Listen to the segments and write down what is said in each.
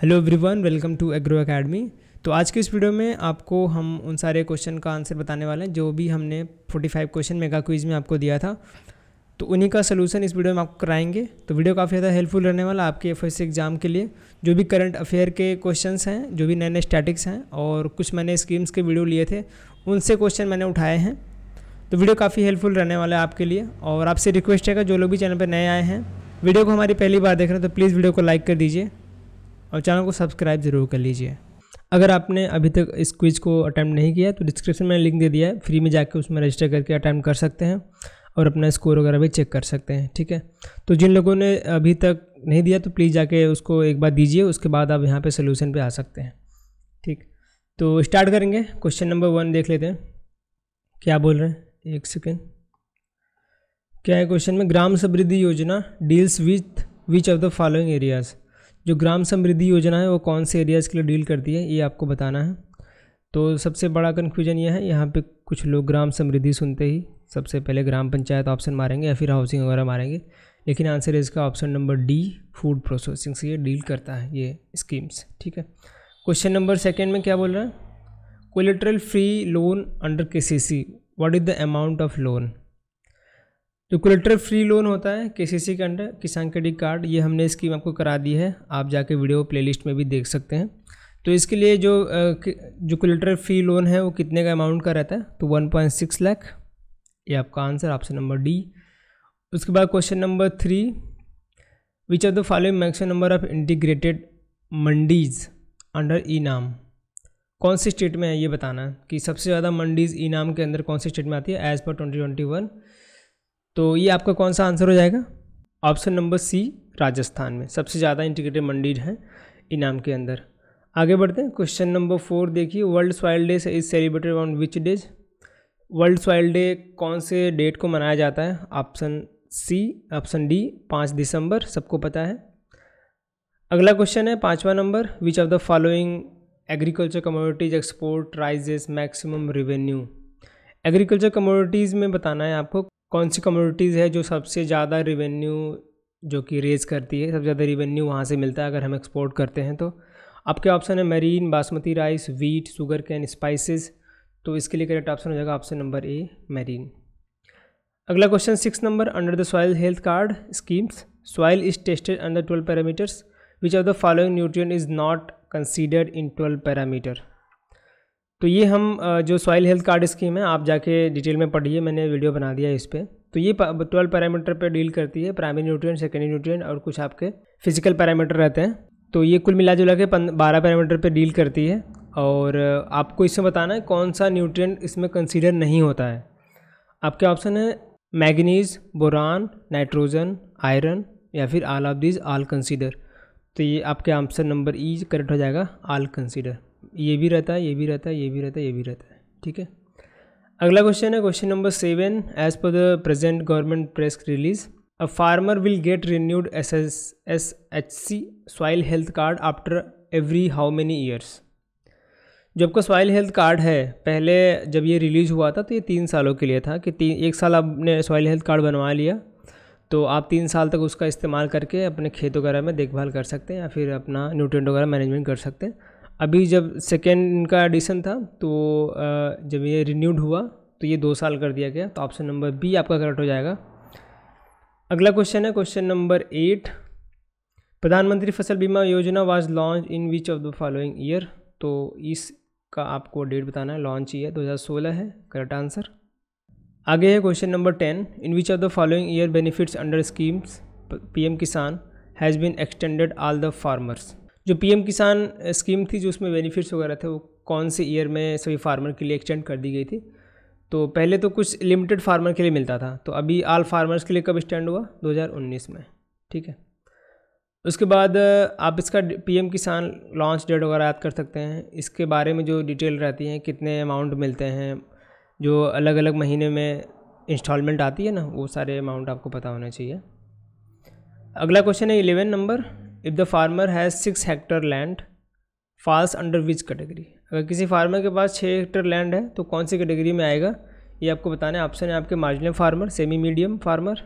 hello everyone welcome to agro academy तो आज के इस वीडियो में आपको हम उन सारे क्वेश्चन का आंसर बताने वाले हैं जो भी हमने 45 क्वेश्चन मेगा क्विज में आपको दिया था तो उन्हीं का सलूशन इस वीडियो में आपको कराएंगे तो वीडियो काफ़ी ज़्यादा हेल्पफुल रहने वाला आपके एफ एग्ज़ाम के लिए जो भी करंट अफेयर के क्वेश्चन हैं जो भी नए नए स्टैटिक्स हैं और कुछ मैंने स्कीम्स के वीडियो लिए थे उनसे क्वेश्चन मैंने उठाए हैं तो वीडियो काफ़ी हेल्पफुल रहने वाला है आपके लिए और आपसे रिक्वेस्ट है जो लोग भी चैनल पर नए आए हैं वीडियो को हमारी पहली बार देख रहे हैं तो प्लीज़ वीडियो को लाइक कर दीजिए और चैनल को सब्सक्राइब ज़रूर कर लीजिए अगर आपने अभी तक इस क्विज़ को अटैम्प्ट नहीं किया तो डिस्क्रिप्शन में लिंक दे दिया है फ्री में जाकर उसमें रजिस्टर करके अटैम्प्ट कर सकते हैं और अपना स्कोर वगैरह भी चेक कर सकते हैं ठीक है तो जिन लोगों ने अभी तक नहीं दिया तो प्लीज़ जाके उसको एक बार दीजिए उसके बाद आप यहाँ पे सोल्यूशन पे आ सकते हैं ठीक तो स्टार्ट करेंगे क्वेश्चन नंबर वन देख लेते हैं क्या बोल रहे हैं एक सेकेंड क्या है क्वेश्चन में Gram Samriddhi Yojana deals with which of the following areas जो ग्राम समृद्धि योजना है वो कौन से एरियाज़ के लिए डील करती है ये आपको बताना है तो सबसे बड़ा कन्फ्यूजन ये है यहाँ पे कुछ लोग ग्राम समृद्धि सुनते ही सबसे पहले ग्राम पंचायत ऑप्शन मारेंगे या फिर हाउसिंग वगैरह मारेंगे लेकिन आंसर है इसका option number D food processing से ये डील करता है ये स्कीम्स ठीक है क्वेश्चन नंबर सेकेंड में क्या बोल रहा है collateral free loan under K C C is the amount of loan जो कोलेट्रल फ्री लोन होता है केसीसी के अंडर किसान क्रेडिट कार्ड ये हमने स्कीम आपको करा दी है आप जाके वीडियो प्लेलिस्ट में भी देख सकते हैं तो इसके लिए जो जो कोलेट्रल फ्री लोन है वो कितने का अमाउंट का रहता है तो 1.6 लाख ये आपका आंसर ऑप्शन नंबर डी उसके बाद question number three which are the following maximum number of integrated mandis under E NAM कौन से स्टेट में है ये बताना है कि सबसे ज़्यादा मंडीज़ ई नाम के अंदर कौन से स्टेट में आती है as per twenty twenty one तो ये आपका कौन सा आंसर हो जाएगा ऑप्शन नंबर सी राजस्थान में सबसे ज़्यादा इंटीग्रेटेड मंडी हैं इनाम के अंदर आगे बढ़ते हैं क्वेश्चन नंबर फोर देखिए world soil day is celebrated on which days world soil day कौन से डेट को मनाया जाता है ऑप्शन सी ऑप्शन डी पाँच दिसंबर सबको पता है अगला क्वेश्चन है पाँचवा नंबर which of the following agriculture commodities export raises maximum revenue agriculture commodities में बताना है आपको कौन सी कम्योडिटीज़ है जो सबसे ज़्यादा रिवेन्यू जो कि रेज करती है सबसे ज़्यादा रिवेन्यू वहाँ से मिलता है अगर हम एक्सपोर्ट करते हैं तो आपके ऑप्शन है marine basmati rice wheat sugar cane spices तो इसके लिए करेक्ट ऑप्शन हो जाएगा ऑप्शन नंबर ए मरीन अगला question six number under the soil health card schemes soil is tested under twelve parameters which of the following nutrient is not considered in twelve parameter तो ये हम जो soil health card scheme है आप जाके detail में पढ़िए मैंने वीडियो बना दिया है इस पर तो ये ट्वेल्व पैरामीटर पर डील करती है प्राइमरी न्यूट्रिएंट सेकेंडरी न्यूट्रिएंट और कुछ आपके फिजिकल पैरामीटर रहते हैं तो ये कुल मिला जुला के बारह पैरामीटर पर डील करती है और आपको इसमें बताना है कौन सा न्यूट्रिएंट इसमें कंसीडर नहीं होता है आपके ऑप्शन है मैगनीज बोरान नाइट्रोजन आयरन या फिर all of these all consider तो ये आपके आंसर नंबर ई करेक्ट हो जाएगा आल कंसीडर ये भी रहता है ये भी रहता है ये भी रहता है ये भी रहता है ठीक है अगला क्वेश्चन है question number seven as per the present government press release a farmer will get renewed S S S H C soil health card after every how many years जो आपका सॉइल हेल्थ कार्ड है पहले जब ये release हुआ था तो ये तीन सालों के लिए था कि तीन एक साल आपने सॉइल हेल्थ कार्ड बनवा लिया तो आप तीन साल तक उसका इस्तेमाल करके अपने खेत वगैरह में देखभाल कर सकते हैं या फिर अपना न्यूट्रेंट वगैरह मैनेजमेंट कर सकते हैं अभी जब सेकेंड इनका एडिशन था तो जब ये रिन्यूड हुआ तो ये दो साल कर दिया गया तो ऑप्शन नंबर बी आपका करेक्ट हो जाएगा अगला क्वेश्चन है क्वेश्चन नंबर एट प्रधानमंत्री Fasal Bima Yojana was launch in which of the following year तो इसका आपको डेट बताना है लॉन्च ईयर 2016 है करेक्ट आंसर आगे है question number ten in which of the following year benefits under schemes PM Kisan has been extended all the farmers जो PM Kisan scheme थी जो उसमें बेनिफिट्स वगैरह थे वो कौन से ईयर में सभी फार्मर के लिए एक्सटेंड कर दी गई थी तो पहले तो कुछ लिमिटेड फार्मर के लिए मिलता था तो अभी आल फार्मर्स के लिए कब एक्सटेंड हुआ 2019 में ठीक है उसके बाद आप इसका पीएम किसान लॉन्च डेट वगैरह याद कर सकते हैं इसके बारे में जो डिटेल रहती हैं कितने अमाउंट मिलते हैं जो अलग अलग महीने में इंस्टॉलमेंट आती है ना वो सारे अमाउंट आपको पता होना चाहिए अगला क्वेश्चन है eleven number if the farmer has six hectare land falls under which category अगर किसी फार्मर के पास छः हेक्टर लैंड है तो कौन सी कैटेगरी में आएगा ये आपको बताना है ऑप्शन है आपके marginal farmer semi medium farmer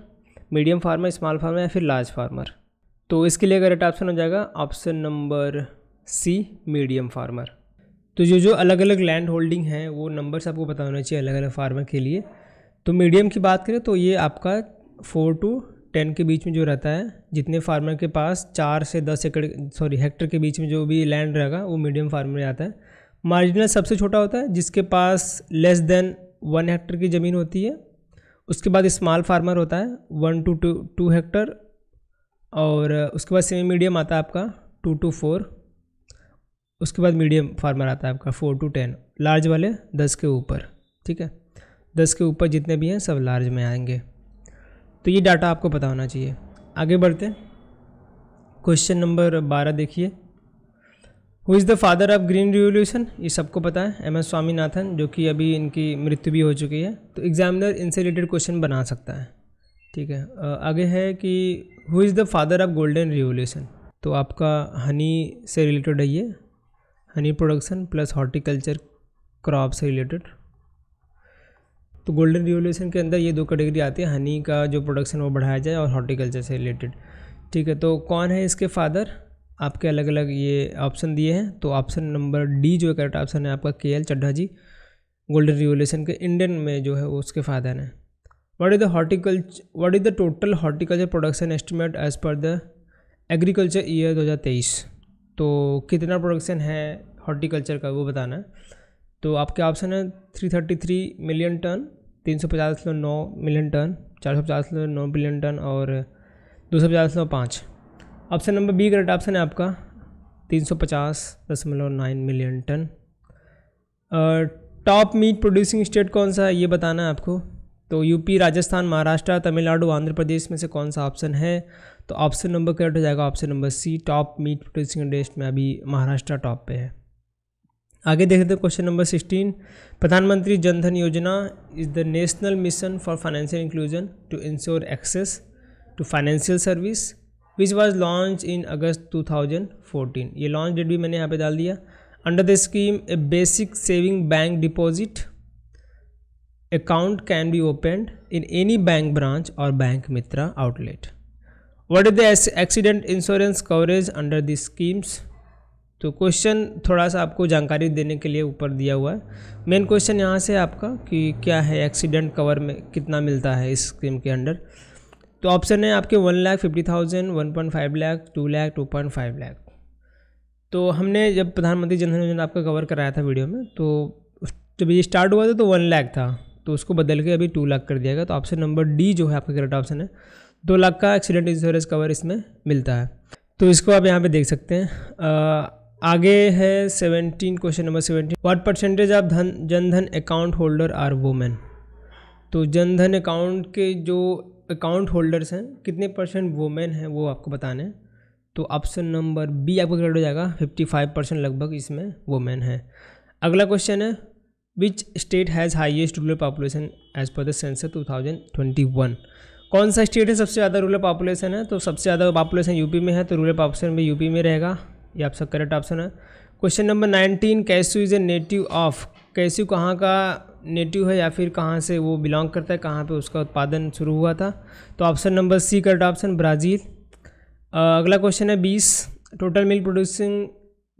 medium farmer small farmer या फिर लार्ज फार्मर तो इसके लिए करेक्ट ऑप्शन हो जाएगा option number C medium farmer तो जो जो अलग अलग लैंड होल्डिंग हैं वो नंबर्स आपको बताना चाहिए अलग अलग फार्मर के लिए तो मीडियम की बात करें तो ये आपका फोर टू टेन के बीच में जो रहता है जितने फार्मर के पास चार से दस एकड़ सॉरी हेक्टर के बीच में जो भी लैंड रहेगा वो मीडियम फार्मर आता है मार्जिनल सबसे छोटा होता है जिसके पास लेस देन वन हेक्टर की ज़मीन होती है उसके बाद स्मॉल फार्मर होता है one two two two hectare और उसके बाद सेमी मीडियम आता है आपका टू टू फोर उसके बाद मीडियम फार्मर आता है आपका फोर टू टेन लार्ज वाले दस के ऊपर ठीक है दस के ऊपर जितने भी हैं सब लार्ज में आएंगे तो ये डाटा आपको पता होना चाहिए आगे बढ़ते क्वेश्चन नंबर बारह देखिए who is the father of green revolution ये सबको पता है एम एस स्वामीनाथन जो कि अभी इनकी मृत्यु भी हो चुकी है तो एग्जामिनर इनसे रिलेटेड क्वेश्चन बना सकता है ठीक है आगे है कि who is the father of golden revolution तो आपका हनी से रिलेटेड है ये honey production plus horticulture crop से रिलेटेड तो गोल्डन रिवोल्यूशन के अंदर ये दो कैटेगरी आती है हनी का जो प्रोडक्शन वो बढ़ाया जाए और हॉर्टिकल्चर से रिलेटेड ठीक है तो कौन है इसके फादर आपके अलग अलग ये ऑप्शन दिए हैं तो ऑप्शन नंबर डी जो करेक्ट ऑप्शन है आपका K L Chadha ji golden revolution के इंडियन में जो है उसके फादर हैं what is the horticulture what is the total horticulture production estimate as per the agriculture year 2023 तो कितना प्रोडक्शन है हॉर्टिकल्चर का वो बताना है तो आपके ऑप्शन है three thirty three million ton तीन सौ पचास नौ मिलियन टन चार सौ पचास नौ बिलियन टन और दो सौ पचास पाँच option number B correct option है आपका तीन सौ पचास दशमलव nine million ton top meat producing state कौन सा है ये बताना है आपको तो यूपी राजस्थान महाराष्ट्र तमिलनाडु आंध्र प्रदेश में से कौन सा ऑप्शन है तो ऑप्शन नंबर करेक्ट हो जाएगा option number C top meat producing state में अभी महाराष्ट्र टॉप पे है आगे देखते हैं question number sixteen Pradhan Mantri Jan Dhan Yojana is the national mission for financial inclusion to ensure access to financial service which was launch in August 2014 ये लॉन्च डेट भी मैंने यहाँ पे डाल दिया under the scheme a basic saving bank deposit account can be open in any bank branch और bank Mitra outlet what is the accident insurance coverage under this schemes तो question थोड़ा सा आपको जानकारी देने के लिए ऊपर दिया हुआ है मेन क्वेश्चन यहाँ से आपका कि क्या है एक्सीडेंट कवर में कितना मिलता है इस स्कीम के अंडर तो ऑप्शन है आपके one lakh fifty thousand one point five lakh two lakh two point five lakh तो हमने जब प्रधानमंत्री जनधन योजना आपका कवर कराया था वीडियो में तो जब ये स्टार्ट हुआ था तो वन लाख था तो उसको बदल के अभी टू लाख कर दिया गया तो ऑप्शन नंबर डी जो है आपका करेक्ट ऑप्शन है दो लाख का एक्सीडेंट इंश्योरेंस कवर इसमें मिलता है तो इसको आप यहाँ पे देख सकते हैं आगे है seventeen question number seventeen what percentage of Dhan Jan Dhan account holder are women तो जनधन अकाउंट के जो अकाउंट होल्डर्स हैं कितने परसेंट वोमेन हैं वो आपको बताने हैं तो ऑप्शन नंबर बी आपको करेक्ट हो जाएगा 55 परसेंट लगभग इसमें वोमेन है अगला क्वेश्चन है which state has highest rural population as per thousand twenty one कौन सा स्टेट है सबसे ज़्यादा रूरल पॉपुलेशन है तो सबसे ज़्यादा पॉपुलेशन यूपी में है तो रूरल पॉपुलेशन भी यूपी में रहेगा ये आपका करेक्ट ऑप्शन है question number nineteen cashew is a native of cashew कहाँ का नेटिव है या फिर कहाँ से वो बिलोंग करता है कहाँ पे उसका उत्पादन शुरू हुआ था तो option number C correct option Brazil अगला क्वेश्चन है बीस total milk producing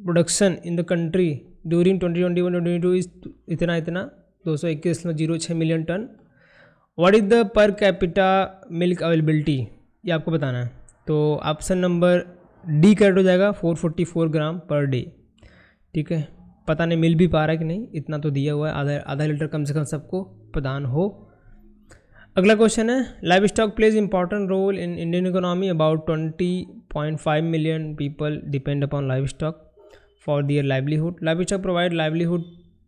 production in the country during twenty twenty one twenty two is इतना इतना दो सौ इक्कीस जीरो छः million ton what is the per capita milk availability ये आपको बताना है तो ऑप्शन नंबर डी करेक्ट हो जाएगा 444 ग्राम पर डे ठीक है पता नहीं मिल भी पा रहा है कि नहीं इतना तो दिया हुआ है आधा आधा लीटर कम से कम सबको प्रदान हो अगला क्वेश्चन है livestock plays important role in Indian economy about twenty point five million people depend upon livestock for their livelihood livestock provide livelihood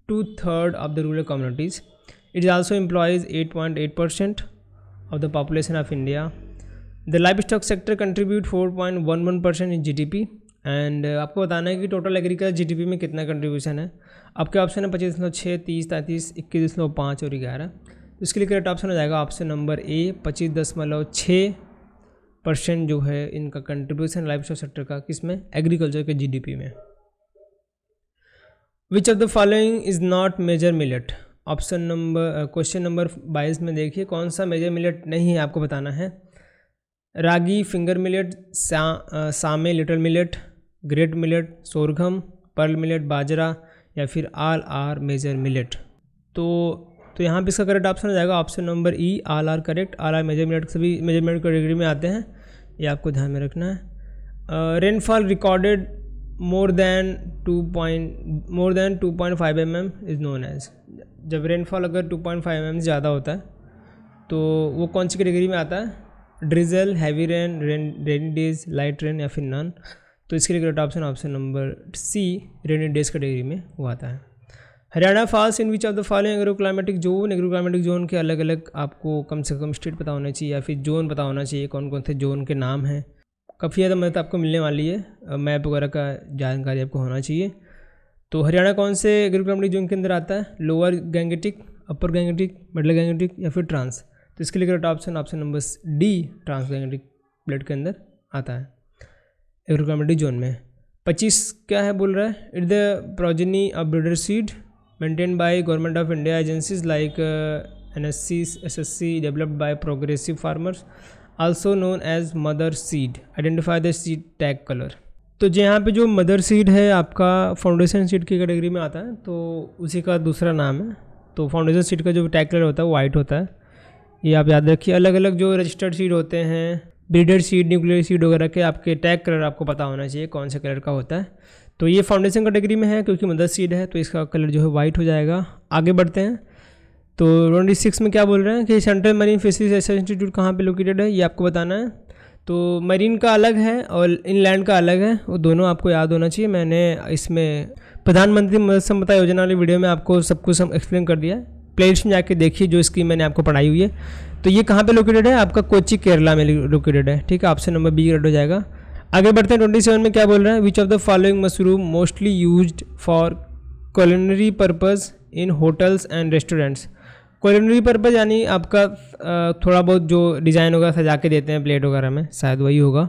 to third of the rural communities it eight point eight 8.8% of the population of India the life stock sector contribute four point one one percent in P and आपको बताना है कि total agriculture G D P में कितना contribution है आपके option है पच्चीस दशमलव छः तीस तैंतीस इक्कीस दशमलव पाँच और ग्यारह इसके लिए करेक्ट ऑप्शन हो जाएगा ऑप्शन नंबर ए पच्चीस दशमलव छः परसेंट जो है इनका कंट्रीब्यूशन लाइफ स्टॉक सेक्टर का किस में एग्रीकल्चर के जी डी पी में which of the following is not major millet option number question number बाईस में देखिए कौन सा मेजर मिलेट नहीं है आपको बताना है रागी फिंगर मिलेट सा, सामे little millet great millet sorghum pearl millet bajra या फिर आल आर मेजर मिलेट तो तो यहाँ पे इसका करेक्ट ऑप्शन हो जाएगा option number E all are correct all are major millet सभी मेजर मिलेट कैटेगरी में आते हैं ये आपको ध्यान में रखना है rainfall recorded more than two point more than two point five M M is known as जब रेनफॉल अगर two point five M M ज़्यादा होता है तो वो कौन सी कैटेगरी में आता है drizzle heavy rain rainy days light rain या फिर नन तो इसके लिए correct option option number C rainy days category में वो आता है Haryana falls in which of the following agro climatic zone agro climatic zone के अलग अलग आपको कम से कम स्टेट पता होना चाहिए या फिर जोन पता होना चाहिए कौन कौन से जोन के नाम हैं काफ़ी ज़्यादा मदद आपको मिलने वाली है मैप वगैरह का जानकारी आपको होना चाहिए तो हरियाणा कौन से एग्रो क्लाइमेटिक जोन के अंदर आता है lower Gangetic upper Gangetic middle Gangetic या फिर ट्रांस तो इसके लिए correct option option number D ट्रांसप्लांटेटिक ब्लड के अंदर आता है एग्रोक्रामेटिक जोन में पच्चीस क्या है बोल रहा है it the progeny of breeder seed maintain by government of India agencies like N S C S S C developed by progressive farmers also known as mother seed identify the seed tag colour तो जो यहाँ पे जो mother seed है आपका foundation seed की category में आता है तो उसी का दूसरा नाम है तो फाउंडेशन सीड का जो टैग कलर होता है वो वाइट होता है ये आप याद रखिए अलग अलग जो रजिस्टर्ड सीड होते हैं ब्रीडर सीड न्यूक्लियर सीड वगैरह के आपके टैग कलर आपको पता होना चाहिए कौन से कलर का होता है तो ये फाउंडेशन कैटेगरी में है क्योंकि मदर सीड है तो इसका कलर जो है वाइट हो जाएगा आगे बढ़ते हैं तो ट्वेंटी सिक्स में क्या बोल रहे हैं कि central marine fisheries research institute कहाँ पर लोकेटेड है ये आपको बताना है तो मरीन का अलग है और इनलैंड का अलग है वो दोनों आपको याद होना चाहिए मैंने इसमें प्रधानमंत्री मदद संपदा योजना वाली वीडियो में आपको सब कुछ एक्सप्लेन कर दिया है प्लेलिस्ट में जाके देखिए जो इसकी मैंने आपको पढ़ाई हुई है तो ये कहाँ पे लोकेटेड है आपका कोची केरला में लोकेटेड है ठीक है ऑप्शन नंबर बी रेड हो जाएगा आगे बढ़ते हैं ट्वेंटी सेवन में क्या बोल रहे हैं which of the following mushroom mostly use for culinary purpose in hotels and restaurants culinary purpose यानी आपका थोड़ा बहुत जो डिज़ाइन होगा सजा के देते हैं प्लेट वगैरह में शायद वही होगा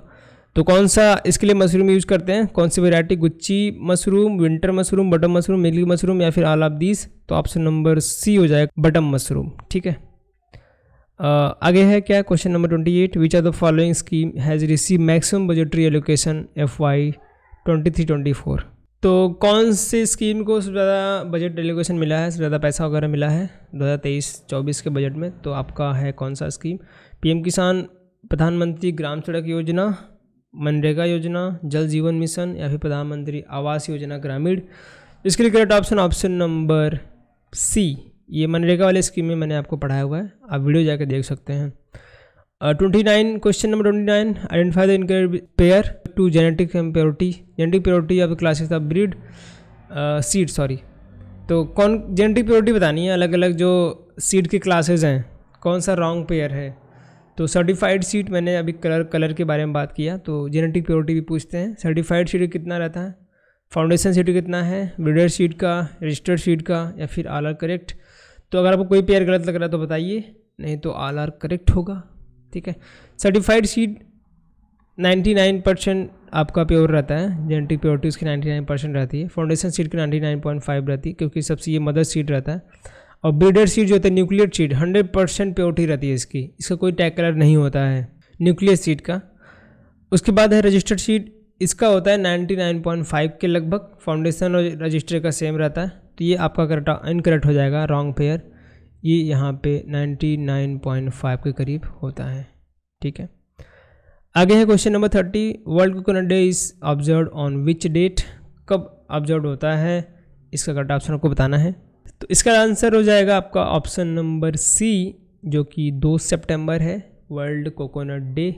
तो कौन सा इसके लिए मशरूम यूज़ करते हैं कौन सी variety gucchi mushroom winter mushroom button mushroom milky mushroom या फिर दीस तो ऑप्शन नंबर सी हो जाएगा बटम मशरूम ठीक है आगे है क्या question number twenty eight which are the following scheme has receive maximum budgetary allocation F Y twenty three twenty four तो कौन सी स्कीम को सबसे ज़्यादा बजट एलोकेशन मिला है सबसे ज़्यादा पैसा वगैरह मिला है दो हज़ार तेईस चौबीस के बजट में तो आपका है कौन सा स्कीम पीएम किसान प्रधानमंत्री ग्राम सड़क योजना मनरेगा योजना जल जीवन मिशन या फिर प्रधानमंत्री आवास योजना ग्रामीण इसके लिए correct option option number C ये मनरेगा वाले स्कीम में मैंने आपको पढ़ाया हुआ है आप वीडियो जाकर देख सकते हैं twenty nine question number twenty nine identify the incorrect pair to genetic purity genetic purity या फिर classes of breed seed sorry तो कौन जेनेटिक प्योरिटी बतानी है अलग अलग जो सीड की क्लासेज हैं कौन सा रॉन्ग पेयर है तो सर्टिफाइड सीट मैंने अभी कलर कलर के बारे में बात किया तो जेनेटिक प्योरिटी भी पूछते हैं सर्टिफाइड सीट कितना रहता है फाउंडेशन सीट कितना है ब्रीडर सीट का रजिस्टर्ड सीट का या फिर आल आर करेक्ट तो अगर आपको कोई पेयर गलत लग रहा है तो बताइए नहीं तो आल आर करेक्ट होगा ठीक है सर्टिफाइड सीट 99 परसेंट आपका प्योर रहता है जेनेटिक प्योरिटी उसकी 99 परसेंट रहती है फाउंडेशन सीट की 99.5 रहती है क्योंकि सबसे ये मदर सीट रहता है और ब्रीडर सीड जो होती है nuclear seed hundred percent purity रहती है इसकी इसका कोई टैग कलर नहीं होता है न्यूक्लियर सीड का उसके बाद है रजिस्टर्ड सीड इसका होता है 99.5 के लगभग फाउंडेशन और रजिस्टर का सेम रहता है तो ये आपका करेक्ट इनकरेक्ट हो जाएगा रॉन्ग पेयर ये यहाँ पे 99.5 के करीब होता है ठीक है आगे है question number thirty world coconut day is observe on which date कब ऑब्जर्व होता है इसका करेक्ट ऑप्शन आपको बताना है तो इसका आंसर हो जाएगा आपका ऑप्शन नंबर सी जो कि दो सितंबर है वर्ल्ड कोकोनट डे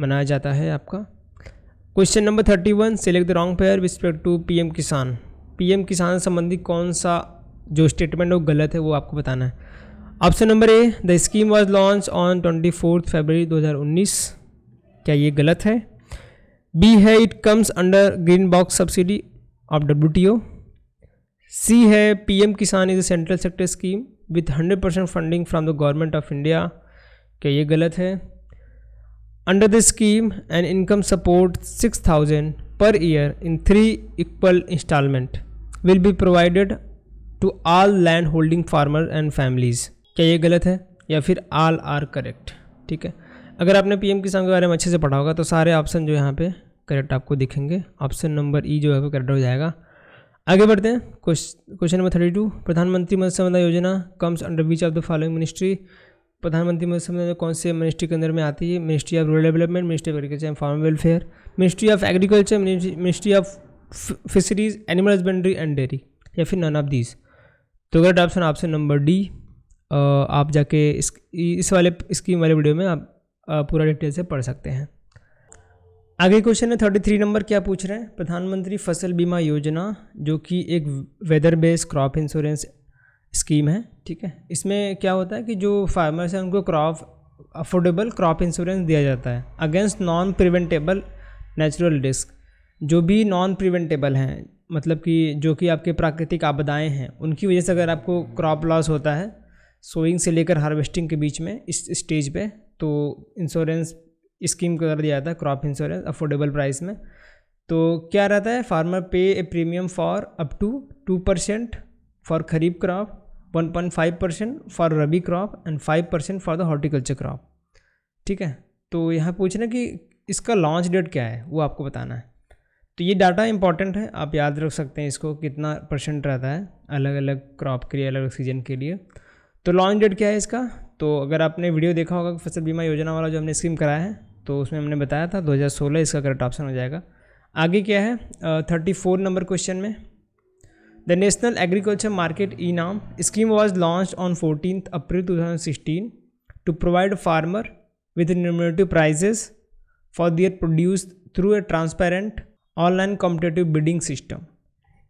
मनाया जाता है आपका question number thirty one select the wrong pair respect to PM Kisan PM Kisan संबंधी कौन सा जो स्टेटमेंट वो गलत है वो आपको बताना है option number A the scheme was launch on twenty fourth February दो हज़ार उन्नीस क्या ये गलत है बी है it comes under green box subsidy of W T O सी है PM Kisan is central sector scheme with hundred percent funding from the government of India क्या ये गलत है under the scheme and income support six thousand per year in three equal instalment will be provided to all land holding farmer and families क्या ये गलत है या फिर आल आर करेक्ट ठीक है अगर आपने पीएम किसान के बारे में अच्छे से पढ़ा होगा तो सारे ऑप्शन जो यहाँ पे करेक्ट आपको दिखेंगे ऑप्शन नंबर ई जो है वो करेक्ट हो जाएगा आगे बढ़ते हैं क्वेश्चन नंबर थर्टी टू प्रधानमंत्री मत्स्य संपदा योजना comes under which of the following ministry प्रधानमंत्री मत्स्य संपदा कौन से मिनिस्ट्री के अंदर में आती है ministry of rural development ministry of agriculture and farm welfare ministry of agriculture ministry of fisheries animal husbandry and dairy या फिर नन ऑफ दीज तो correct option option number D आप जाके इस इस वाले स्कीम वाले वीडियो में आप पूरा डिटेल से पढ़ सकते हैं आगे क्वेश्चन है थर्टी थ्री नंबर क्या पूछ रहे हैं प्रधानमंत्री फसल बीमा योजना जो कि एक weather based crop insurance scheme है ठीक है इसमें क्या होता है कि जो फार्मर्स हैं उनको क्रॉप अफोर्डेबल क्रॉप इंश्योरेंस दिया जाता है against non preventable natural risk जो भी नॉन प्रिवेंटेबल हैं मतलब कि जो कि आपके प्राकृतिक आपदाएँ हैं उनकी वजह से अगर आपको क्रॉप लॉस होता है सोइंग से लेकर हार्वेस्टिंग के बीच में इस स्टेज पे तो इंश्योरेंस स्कीम कर दिया जाता है क्रॉप इंश्योरेंस अफोर्डेबल प्राइस में तो क्या रहता है farmer pay a premium for up to two percent for kharif crop one point five percent for rabi crop and five percent for the horticulture crop ठीक है तो यहाँ पूछना कि इसका लॉन्च डेट क्या है वो आपको बताना है तो ये डाटा इंपॉर्टेंट है आप याद रख सकते हैं इसको कितना परसेंट रहता है अलग अलग क्रॉप के लिए अलग अलग सीजन के लिए तो लॉन्च डेट क्या है इसका तो अगर आपने वीडियो देखा होगा फसल बीमा योजना वाला जो हमने स्कीम कराया है तो उसमें हमने बताया था 2016 इसका करेक्ट ऑप्शन हो जाएगा आगे क्या है थर्टी फोर नंबर क्वेश्चन में the national agriculture market eNAM scheme was launch on fourteen April two thousand sixteen to provide farmer with remunerative prices for their produce through a transparent online competitive bidding system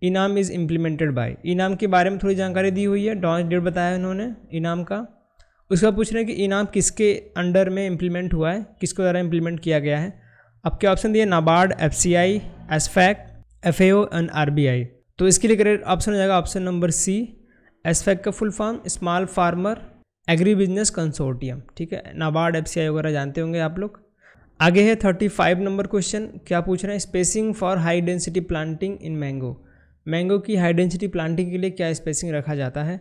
eNAM is implemented by eNAM के बारे में थोड़ी जानकारी दी हुई है डॉन्च date बताया उन्होंने इनाम का उसके बाद पूछ रहे हैं कि इनाम किसके अंडर में इम्प्लीमेंट हुआ है किसके द्वारा इम्प्लीमेंट किया गया है आपके ऑप्शन दिए NABARD F C I SFAC F A O and R B I तो इसके लिए करेक्ट ऑप्शन हो जाएगा ऑप्शन नंबर सी एसफैक का full form small farmer agri business consortium ठीक है नाबार्ड एफ सी आई वगैरह जानते होंगे आप लोग आगे है थर्टी फाइव नंबर क्वेश्चन क्या पूछ रहे हैं spacing for high density planting in mango mango की हाई डेंसिटी प्लांटिंग के लिए क्या स्पेसिंग रखा जाता है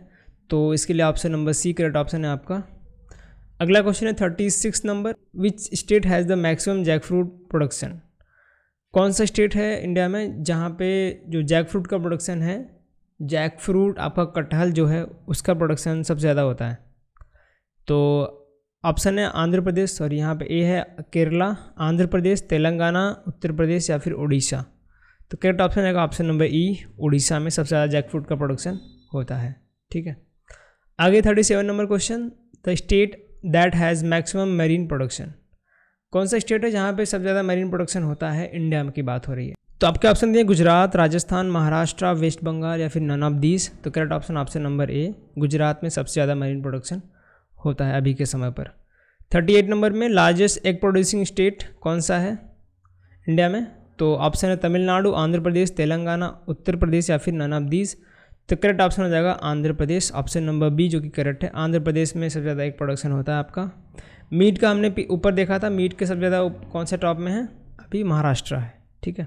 तो इसके लिए option number C correct option है आपका अगला क्वेश्चन है thirty six number which state has the maximum jackfruit production कौन सा स्टेट है इंडिया में जहाँ पे जो जैक फ्रूट का प्रोडक्शन है जैक फ्रूट आपका कटहल जो है उसका प्रोडक्शन सबसे ज़्यादा होता है तो ऑप्शन है आंध्र प्रदेश और यहाँ पे ए है केरला आंध्र प्रदेश तेलंगाना उत्तर प्रदेश या फिर उड़ीसा तो करेक्ट ऑप्शन है ऑप्शन नंबर ई उड़ीसा में सबसे ज़्यादा जैक फ्रूट का प्रोडक्शन होता है ठीक है आगे thirty seven number question the state that has maximum marine production कौन सा स्टेट है जहाँ पे सबसे ज़्यादा मरीन प्रोडक्शन होता है इंडिया की बात हो रही है तो आपके ऑप्शन दिए गुजरात राजस्थान महाराष्ट्र वेस्ट बंगाल या फिर नन ऑफ दीज तो correct option option number A Gujarat में सबसे ज़्यादा मरीन प्रोडक्शन होता है अभी के समय पर थर्टी एट नंबर में लार्जेस्ट एग प्रोड्यूसिंग स्टेट कौन सा है इंडिया में तो ऑप्शन है तमिलनाडु आंध्र प्रदेश तेलंगाना उत्तर प्रदेश या फिर नन ऑफ दीज तो करेक्ट ऑप्शन हो जाएगा Andhra Pradesh option number B जो कि करेक्ट है आंध्र प्रदेश में सबसे ज़्यादा एक प्रोडक्शन होता है आपका मीट का हमने ऊपर देखा था मीट के सबसे ज़्यादा कौन से टॉप में है अभी महाराष्ट्र है ठीक है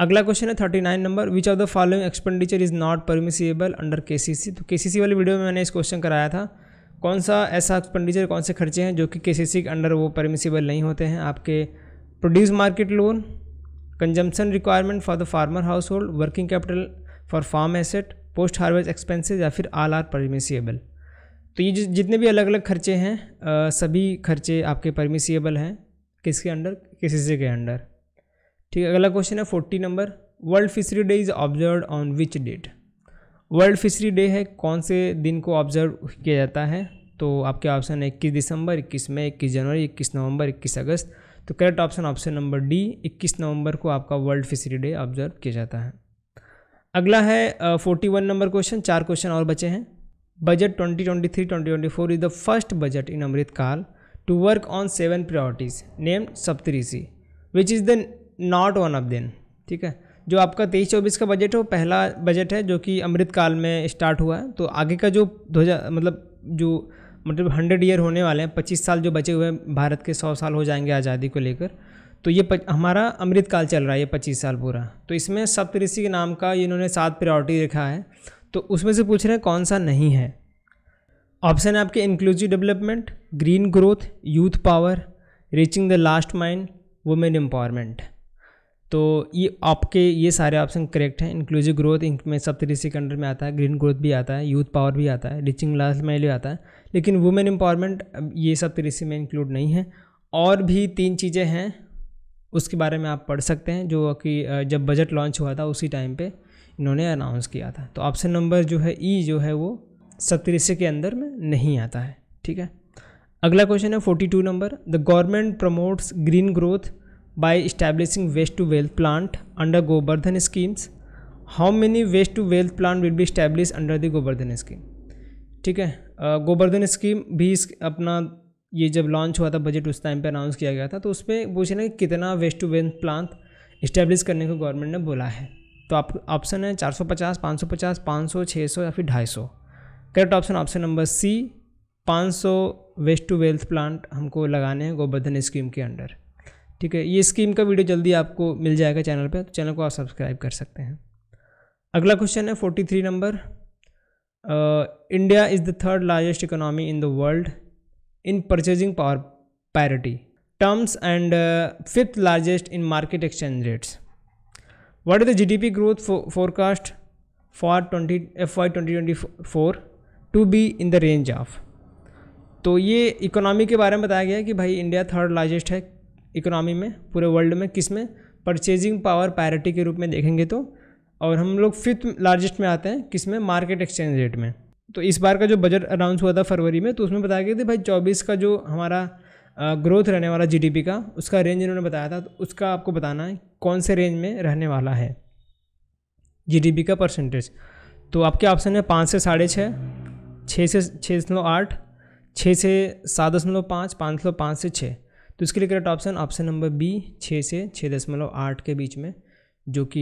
अगला क्वेश्चन है thirty nine number which of the following expenditure is not permissible under K C सी तो के सी सी वाली वीडियो में मैंने इस क्वेश्चन कराया था कौन सा ऐसा एक्सपेंडिचर कौन से खर्चे हैं जो कि के सी सी के अंडर वो परमिसिबल नहीं होते हैं आपके produce market loan consumption requirement for the farmer household working capital for farm asset post harvest expenses या फिर आल आर परमिसिएबल तो ये जितने भी अलग अलग खर्चे हैं सभी खर्चे आपके परमिसिएबल हैं किसके अंडर किस हिस्से के अंडर ठीक है अगला क्वेश्चन है forty number world fishery day is observe on which date world fishery day है कौन से दिन को ऑब्जर्व किया जाता है तो आपके ऑप्शन है इक्कीस दिसंबर इक्कीस मई इक्कीस जनवरी इक्कीस नवंबर इक्कीस अगस्त तो correct option option number D इक्कीस नवंबर को आपका वर्ल्ड फिशरी डे ऑब्जर्व किया जाता है अगला है फोर्टी वन नंबर क्वेश्चन चार क्वेश्चन और बचे हैं budget twenty twenty three twenty twenty four is the first budget in Amritkaal to work on seven priorities name Saptarishi which is the not one of then ठीक है जो आपका तेईस चौबीस का बजट है वो पहला बजट है जो कि अमृतकाल में स्टार्ट हुआ है तो आगे का जो दो मतलब जो मतलब हंड्रेड ईयर होने वाले हैं पच्चीस साल जो बचे हुए हैं भारत के सौ साल हो जाएंगे आज़ादी को लेकर तो ये हमारा अमृतकाल चल रहा है ये पच्चीस साल पूरा तो इसमें सप्तऋषि के नाम का इन्होंने सात प्रायोरिटी रखा है तो उसमें से पूछ रहे हैं कौन सा नहीं है ऑप्शन है आपके inclusive development green growth youth power reaching the last mind women empowerment तो ये आपके ये सारे ऑप्शन करेक्ट हैं इंक्लूसिव ग्रोथ इनमें सप्तऋषि के अंडर में आता है ग्रीन ग्रोथ भी आता है यूथ पावर भी आता है रीचिंग लास्ट माइंड भी आता है लेकिन वुमेन एम्पावरमेंट ये सप्तऋषि में इंक्लूड नहीं है और भी तीन चीज़ें हैं उसके बारे में आप पढ़ सकते हैं जो कि जब बजट लॉन्च हुआ था उसी टाइम पे इन्होंने अनाउंस किया था तो ऑप्शन नंबर जो है ई e जो है वो सप्तऋषि के अंदर में नहीं आता है ठीक है अगला क्वेश्चन है forty two number the government promotes green growth by establishing waste to wealth plant under Gobardhan schemes how many waste to wealth plant will be establish under the Gobardhan scheme ठीक है गोवर्धन स्कीम भी इस अपना ये जब लॉन्च हुआ था बजट उस टाइम पे अनाउंस किया गया था तो उसमें पूछ रहे हैं कि कितना waste to waste plant establish करने को गवर्नमेंट ने बोला है तो आप ऑप्शन है 450, 550, 500, 600 या फिर 250 correct option option number C 500 waste to wealth plant हमको लगाने हैं गोवर्धन स्कीम के अंडर ठीक है ये स्कीम का वीडियो जल्दी आपको मिल जाएगा चैनल पे तो चैनल को आप सब्सक्राइब कर सकते हैं अगला क्वेश्चन है 43 number India is the third largest economy in the world in in terms and fifth largest in market exchange rates what is the G D P growth forecast for twenty F Y twenty twenty four to be in the range of तो ये economy के बारे में बताया गया कि भाई India third largest है इकोनॉमी में पूरे वर्ल्ड में किस में परचेजिंग पावर पैरिटी के रूप में देखेंगे तो और हम लोग फिफ्थ लार्जेस्ट में आते हैं किस में मार्केट एक्सचेंज रेट में तो इस बार का जो बजट अनाउंस हुआ था फरवरी में तो उसमें बताया गया था भाई चौबीस का जो हमारा ग्रोथ रहने वाला जीडीपी का उसका रेंज इन्होंने बताया था तो उसका आपको बताना है कौन से रेंज में रहने वाला है जीडीपी का परसेंटेज तो आपके ऑप्शन है पाँच से साढ़े छः छः से छः दशमलव आठ छः से सात दशमलव पाँच पाँच दशमलव पाँच से छः तो इसके लिए correct option option number B छः से छः दशमलव आठ के बीच में जो कि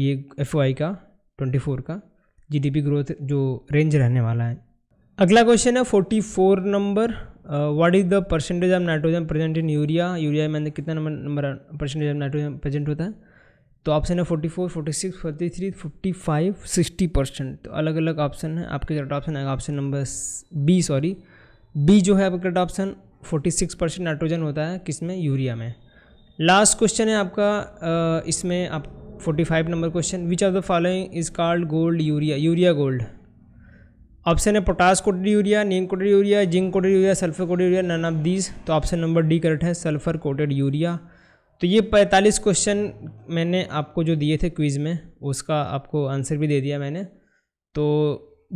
ये एफ का ट्वेंटी फोर का जीडीपी ग्रोथ जो रेंज रहने वाला है अगला क्वेश्चन है forty four number what is the percentage of nitrogen present in urea urea में कितना number number percentage of nitrogen present होता है तो ऑप्शन है forty four forty six forty three fifty five sixty percent तो अलग अलग ऑप्शन है आपके करेक्ट ऑप्शन है option number B sorry B जो है आपका correct option forty six percent nitrogen होता है किसमें यूरिया में लास्ट क्वेश्चन है आपका uh, इसमें आप forty five number question which of the following is called gold urea urea gold option है potash coated urea neem coated urea zinc coated urea sulphur coated urea none of these तो option number D correct है sulphur coated urea तो ये पैंतालीस question मैंने आपको जो दिए थे क्विज़ में उसका आपको आंसर भी दे दिया मैंने तो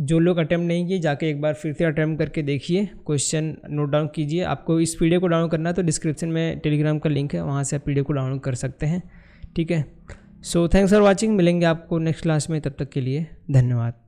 जो लोग अटैम्प्ट नहीं किए जाके एक बार फिर से अटैम्प्ट करके देखिए क्वेश्चन नोट डाउन कीजिए आपको इस पीडीएफ को डाउनलोड करना है तो डिस्क्रिप्शन में टेलीग्राम का लिंक है वहाँ से आप पीडीएफ को डाउनलोड कर सकते हैं ठीक है सो थैंक्स फॉर वॉचिंग मिलेंगे आपको नेक्स्ट क्लास में तब तक के लिए धन्यवाद